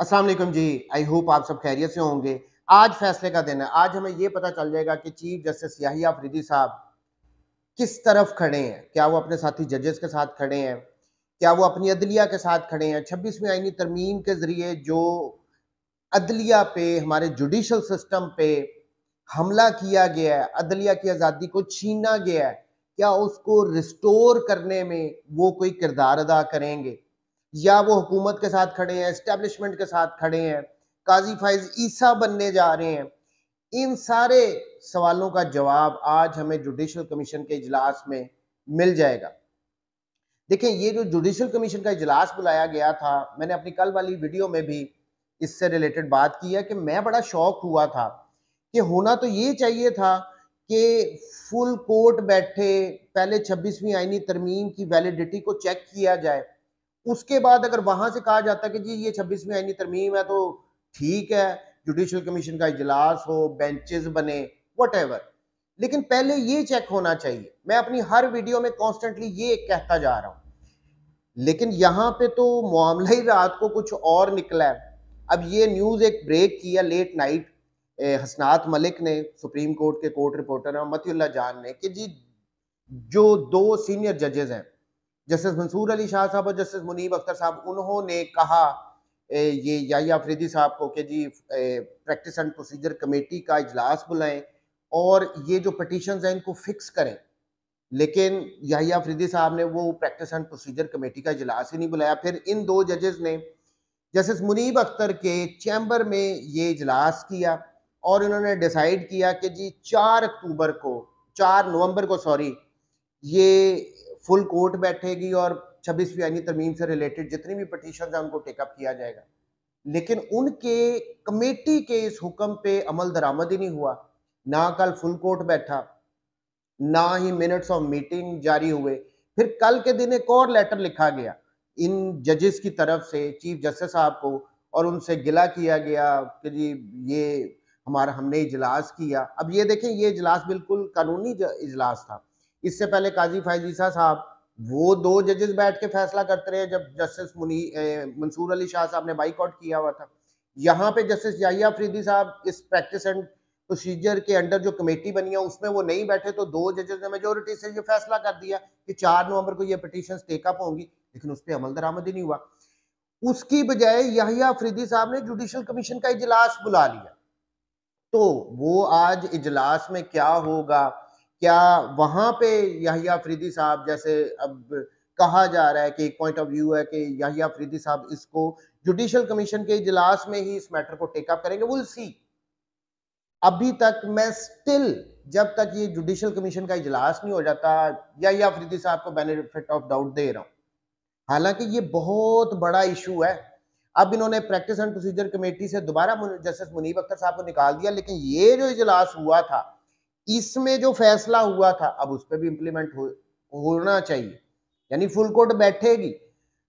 Aslam ji I hope आप सब खैरियत से होंगे आज फैसले का दिन है आज हमें ये पता चल जाएगा कि चीफ जस्टिस याहिया फरीदी साहब किस तरफ खड़े हैं क्या वो अपने साथी जजेस के साथ खड़े हैं क्या वो अपनी अदलिया के साथ खड़े हैं छब्बीसवीं आइनी तरमीम के ज़रिए जो अदलिया पे हमारे जुडिशल सिस्टम पे हमला किया गया है अदलिया की आज़ादी को छीना गया है क्या उसको रिस्टोर करने में वो कोई किरदार अदा करेंगे या वो हुकूमत के साथ खड़े हैं इस्टेब्लिशमेंट के साथ खड़े हैं काजी फाइज ईसा बनने जा रहे हैं इन सारे सवालों का जवाब आज हमें जुडिशल कमीशन के इजलास में मिल जाएगा देखें ये जो जुडिशल कमीशन का इजलास बुलाया गया था मैंने अपनी कल वाली वीडियो में भी इससे रिलेटेड बात की है कि मैं बड़ा शौक हुआ था कि होना तो ये चाहिए था कि फुल कोर्ट बैठे पहले 26वीं आईनी तरमीम की वैलिडिटी को चेक किया जाए उसके बाद अगर वहां से कहा जाता है कि जी ये छब्बीसवीं आईनी तरमीम है तो ठीक है जुडिशल कमीशन का इजलास हो बेंचेस बने वट लेकिन पहले ये चेक होना चाहिए मैं अपनी हर वीडियो में कॉन्स्टेंटली ये कहता जा रहा हूं लेकिन यहाँ पे तो मामला ही रात को कुछ और निकला है अब ये न्यूज़ एक ब्रेक किया लेट नाइट हसनात मलिक ने सुप्रीम कोर्ट के कोर्ट रिपोर्टर मतील्ला जान ने कि जी जो दो सीनियर जजेस हैं जस्टिस मंसूर अली शाह साहब और जस्टिस मुनीब अख्तर साहब उन्होंने कहा ये या अफरीदी साहब को कि जी प्रैक्टिस एंड प्रोसीजर कमेटी का इजलास बुलाएं और ये जो पटिशन हैं इनको फिक्स करें लेकिन याहिया अफरीदी साहब ने वो प्रैक्टिस एंड प्रोसीजर कमेटी का इजलास ही नहीं बुलाया फिर इन दो जजेस ने जस्टिस मुनीब अख्तर के चैम्बर में ये इजलास किया और इन्होंने डिसाइड किया कि जी चार अक्टूबर को चार नवंबर को सॉरी ये फुल कोर्ट बैठेगी और छब्बीसवीं आईनी तरमीम से रिलेटेड जितनी भी पटिशन है उनको टेकअप किया जाएगा लेकिन उनके कमेटी के इस हुक्म पे अमल दरामद ही नहीं हुआ ना कल फुल कोर्ट बैठा ना ही मिनट्स ऑफ मीटिंग जारी हुए फिर कल के दिन एक और लेटर लिखा गया इन जजेस की तरफ से चीफ जस्टिस साहब को और उनसे गिला किया गया कि जी ये हमारा हमने इजलास किया अब ये देखें ये इजलास बिल्कुल कानूनी इजलास था इससे पहले काजी फैजी साहब वो दो जजेस बैठ के फैसला करते रहे जब जस्टिस मुनी मंसूर अली शाह साहब ने बाइकआउट किया हुआ था यहाँ पे जस्टिस याहिया अफरीदी साहब इस प्रैक्टिस एंड प्रोसीजर के अंडर जो कमेटी बनी है उसमें वो नहीं बैठे तो दो जजेस ने मेजोरिटी से ये फैसला कर दिया कि चार नवंबर को ये पिटिशन टेकअप होंगी लेकिन उस पर अमल दरामद ही नहीं हुआ उसकी बजाय याहिया अफरीदी साहब ने जुडिशल कमीशन का इजलास बुला लिया तो वो आज इजलास में क्या होगा क्या वहाँ पे यहिया अफरीदी साहब जैसे अब कहा जा रहा है कि एक पॉइंट ऑफ व्यू है कि यहिया अफरीदी साहब इसको जुडिशल कमीशन के इजलास में ही इस मैटर को टेकअप करेंगे विल सी अभी तक मैं स्टिल जब तक ये जुडिशल कमीशन का इजलास नहीं हो जाता यहिया ये साहब को बेनिफिट ऑफ डाउट दे रहा हूँ हालांकि ये बहुत बड़ा इशू है अब इन्होंने प्रैक्टिस एंड प्रोसीजर कमेटी से दोबारा जस्टिस मुनीब अख्तर साहब को निकाल दिया लेकिन ये जो इजलास हुआ था इसमें जो फैसला हुआ था अब उस पर भी इम्प्लीमेंट हो, होना चाहिए यानी फुल कोर्ट बैठेगी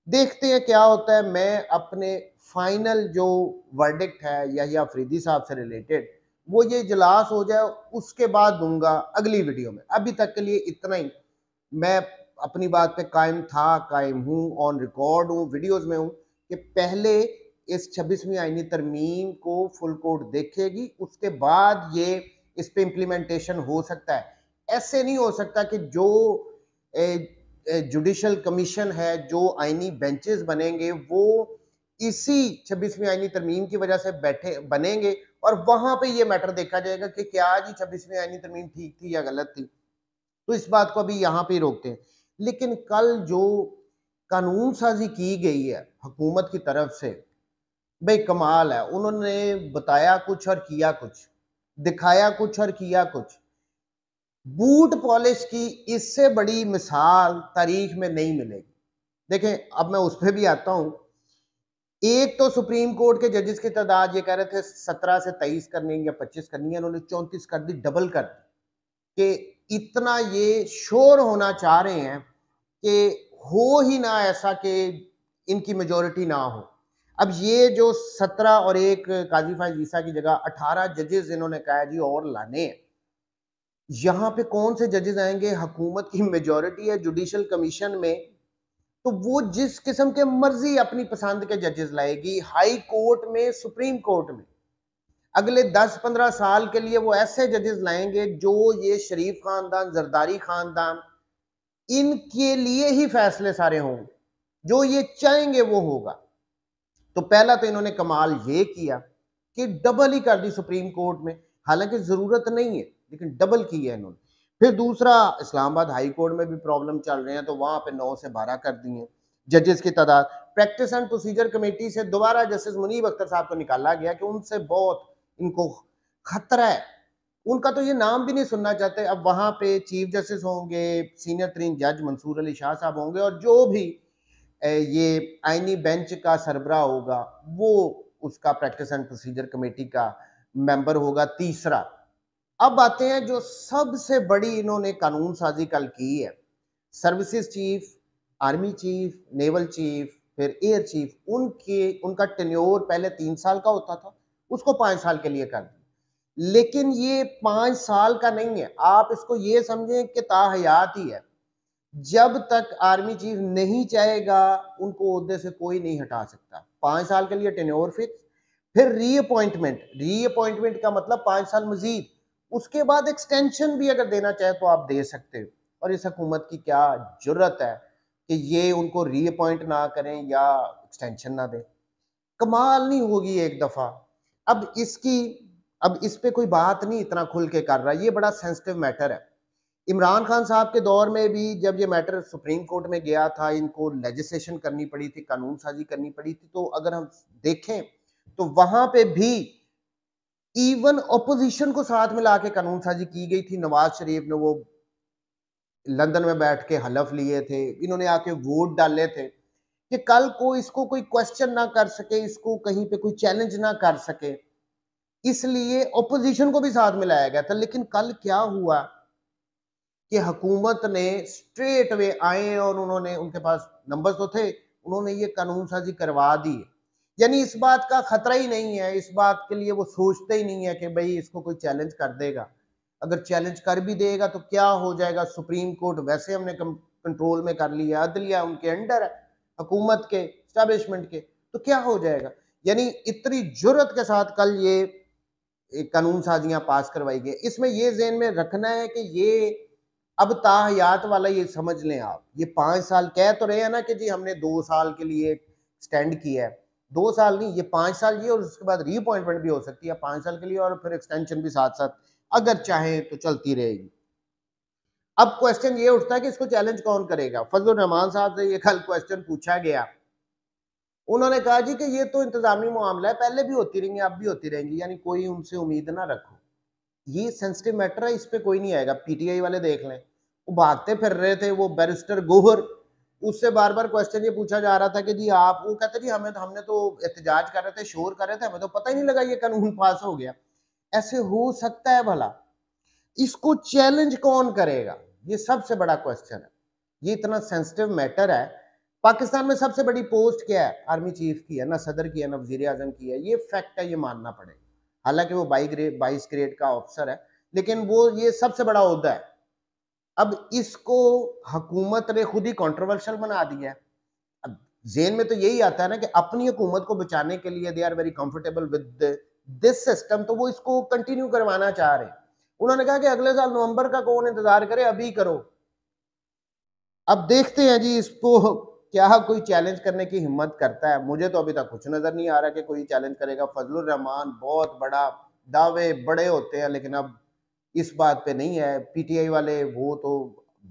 देखते हैं क्या होता है मैं अपने फाइनल जो वर्डिक्ट है या फ्रीदी साहब से रिलेटेड वो ये इजलास हो जाए उसके बाद दूंगा अगली वीडियो में अभी तक के लिए इतना ही मैं अपनी बात पे कायम था कायम हूँ ऑन रिकॉर्ड हूँ वीडियोस में हूँ कि पहले इस छब्बीसवीं आइनी तरमीम को फुल कोर्ट देखेगी उसके बाद ये इस पर इम्प्लीमेंटेशन हो सकता है ऐसे नहीं हो सकता कि जो जुडिशल कमीशन है जो आइनी बेंचेस बनेंगे वो इसी छब्बीसवीं आइनी तरमीम की वजह से बैठे बनेंगे और वहां पे ये मैटर देखा जाएगा कि क्या जी छब्बीसवीं आइनी तरमीम ठीक थी या गलत थी तो इस बात को अभी यहाँ पे रोकते हैं लेकिन कल जो कानून साजी की गई है हुकूमत की तरफ से भाई कमाल है उन्होंने बताया कुछ और किया कुछ दिखाया कुछ और किया कुछ बूट पॉलिश की इससे बड़ी मिसाल तारीख में नहीं मिलेगी देखें अब मैं उस पर भी आता हूं एक तो सुप्रीम कोर्ट के जजेस की तादाद ये कह रहे थे सत्रह से तेईस करनी या पच्चीस करनी है उन्होंने चौंतीस कर दी डबल कर दी कि इतना ये शोर होना चाह रहे हैं कि हो ही ना ऐसा कि इनकी मेजोरिटी ना हो अब ये जो सत्रह और एक काजी फाइज ईसा की जगह अठारह जजेस इन्होंने कहा जी और लाने यहां पे कौन से जजेस आएंगे हकूमत की मेजोरिटी है जुडिशल कमीशन में तो वो जिस किस्म के मर्जी अपनी पसंद के जजेस लाएगी हाई कोर्ट में सुप्रीम कोर्ट में अगले 10-15 साल के लिए वो ऐसे जजेस लाएंगे जो ये शरीफ खानदान जरदारी खानदान इनके लिए ही फैसले सारे होंगे जो ये चाहेंगे वो होगा तो पहला तो इन्होंने कमाल ये किया कि डबल ही कर दी सुप्रीम कोर्ट में हालांकि ज़रूरत नहीं है लेकिन डबल की है इन्होंने फिर दूसरा इस्लामाबाद हाई कोर्ट में भी प्रॉब्लम चल रहे हैं तो वहां पे नौ से बारह कर दिए जजेस की तादाद प्रैक्टिस एंड प्रोसीजर कमेटी से दोबारा जस्टिस मुनीब अख्तर साहब को निकाला गया कि उनसे बहुत इनको खतरा है उनका तो ये नाम भी नहीं सुनना चाहते अब वहां पे चीफ जस्टिस होंगे सीनियर तरीन जज मंसूर अली शाह साहब होंगे और जो भी ये आइनी बेंच का सरबरा होगा वो उसका प्रैक्टिस एंड प्रोसीजर कमेटी का मेंबर होगा तीसरा अब आते हैं जो सबसे बड़ी इन्होंने कानून साजी कल की है services chief army chief naval chief फिर एयर चीफ उनके उनका टेन्योर पहले तीन साल का होता था उसको पाँच साल के लिए कर दिया लेकिन ये पाँच साल का नहीं है आप इसको ये समझें कि ताहयात ही है जब तक आर्मी चीफ नहीं चाहेगा उनको अहदे से कोई नहीं हटा सकता पाँच साल के लिए टेन्योर फिक्स फिर रीअपॉइंटमेंट रीअपॉइंटमेंट का मतलब पाँच साल मजीद उसके बाद एक्सटेंशन भी अगर देना चाहे तो आप दे सकते हो और इस हकूमत की क्या जरूरत है कि ये उनको रीअपॉइंट ना करें या एक्सटेंशन ना दें कमाल नहीं होगी एक दफ़ा अब इसकी अब इस पर कोई बात नहीं इतना खुल के कर रहा ये बड़ा सेंसिटिव मैटर है इमरान खान साहब के दौर में भी जब ये मैटर सुप्रीम कोर्ट में गया था इनको लेजिस्लेशन करनी पड़ी थी कानून साजी करनी पड़ी थी तो अगर हम देखें तो वहां पे भी इवन ओपोजिशन को साथ में ला के कानून साजी की गई थी नवाज शरीफ ने वो लंदन में बैठ के हलफ लिए थे इन्होंने आके वोट डाले थे कि कल को इसको कोई क्वेश्चन ना कर सके इसको कहीं पे कोई चैलेंज ना कर सके इसलिए ओपोजिशन को भी साथ में लाया गया था लेकिन कल क्या हुआ कि हकूमत ने स्ट्रेट वे आए और उन्होंने उनके पास नंबर तो थे उन्होंने ये कानून साजी करवा दी यानी इस बात का खतरा ही नहीं है इस बात के लिए वो सोचते ही नहीं है कि भाई इसको कोई चैलेंज कर देगा अगर चैलेंज कर भी देगा तो क्या हो जाएगा सुप्रीम कोर्ट वैसे हमने कंट्रोल में कर लिया अदलिया उनके अंडर है हकूमत के स्टैब्लिशमेंट के तो क्या हो जाएगा यानी इतनी जरूरत के साथ कल ये कानून साजियां पास करवाई गई इसमें ये जेन में रखना है कि ये अब ताहयात वाला ये समझ लें आप ये पांच साल कह तो रहे हैं ना कि जी हमने दो साल के लिए स्टैंड किया है दो साल नहीं ये पांच साल ये और उसके बाद रीअपॉइंटमेंट भी हो सकती है पांच साल के लिए और फिर एक्सटेंशन भी साथ साथ अगर चाहें तो चलती रहेगी अब क्वेश्चन ये उठता है कि इसको चैलेंज कौन करेगा फजल रहमान साहब से ये कल क्वेश्चन पूछा गया उन्होंने कहा जी कि ये तो इंतजामी मामला है पहले भी होती रहेंगी अब भी होती रहेंगी यानी कोई उनसे उम्मीद ना रखो ये सेंसिटिव मैटर है इस पर कोई नहीं आएगा पीटीआई वाले देख लें वो भागते फिर रहे थे वो बैरिस्टर गोहर उससे बार बार क्वेश्चन ये पूछा जा रहा था कि जी आप वो कहते जी हमें हमने तो एहतजाज कर रहे थे शोर कर रहे थे हमें तो पता ही नहीं लगा ये कानून पास हो गया ऐसे हो सकता है भला इसको चैलेंज कौन करेगा ये सबसे बड़ा क्वेश्चन है ये इतना सेंसिटिव मैटर है पाकिस्तान में सबसे बड़ी पोस्ट क्या है आर्मी चीफ की है ना सदर की है ना वजीर आजम की है ये फैक्ट है ये मानना पड़ेगा हालांकि वो बाई ग्रेड बाईस ग्रेड का ऑफिसर है लेकिन वो ये सबसे बड़ा उहदा है अब इसको हकूमत ने खुद ही कंट्रोवर्शियल बना दिया है अब जेन में तो यही आता है ना कि अपनी हुकूमत को बचाने के लिए they are very comfortable with this system तो वो इसको कंटिन्यू करवाना चाह रहे हैं उन्होंने कहा कि अगले साल नवंबर का कौन इंतजार करे अभी करो अब देखते हैं जी इसको क्या कोई चैलेंज करने की हिम्मत करता है मुझे तो अभी तक कुछ नज़र नहीं आ रहा कि कोई चैलेंज करेगा फजल रहमान बहुत बड़ा दावे बड़े होते हैं लेकिन अब इस बात पे नहीं है पीटीआई वाले वो तो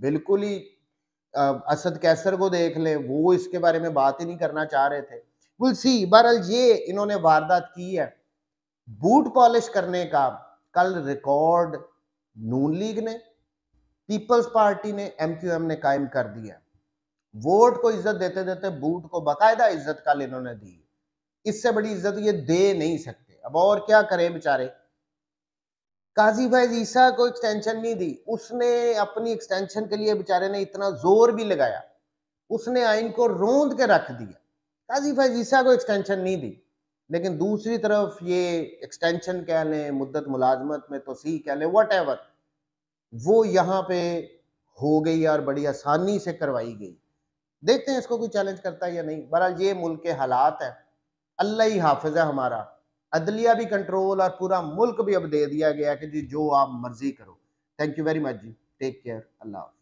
बिल्कुल ही असद कैसर को देख ले वो इसके बारे में बात ही नहीं करना चाह रहे थे विल सी ये इन्होंने वारदात की है बूट पॉलिश करने का कल रिकॉर्ड नून लीग ने पीपल्स पार्टी ने एमक्यूएम ने कायम कर दिया वोट को इज्जत देते देते बूट को बाकायदा इज्जत कल इन्होंने दी इससे बड़ी इज्जत ये दे नहीं सकते अब और क्या करें बेचारे काजी फैज ईसा को एक्सटेंशन नहीं दी उसने अपनी एक्सटेंशन के लिए बेचारे ने इतना जोर भी लगाया उसने आइन को रोंद के रख दिया काजी फैज ईसा को एक्सटेंशन नहीं दी लेकिन दूसरी तरफ ये एक्सटेंशन कह लें मुद्दत मुलाजमत में तोसी कह लें वट वो यहाँ पे हो गई और बड़ी आसानी से करवाई गई देखते हैं इसको कोई चैलेंज करता है या नहीं बहरहाल ये मुल्क के हालात हैं अल्लाह ही हाफिज है हमारा अदलिया भी कंट्रोल और पूरा मुल्क भी अब दे दिया गया कि जी जो आप मर्जी करो थैंक यू वेरी मच जी टेक केयर अल्लाह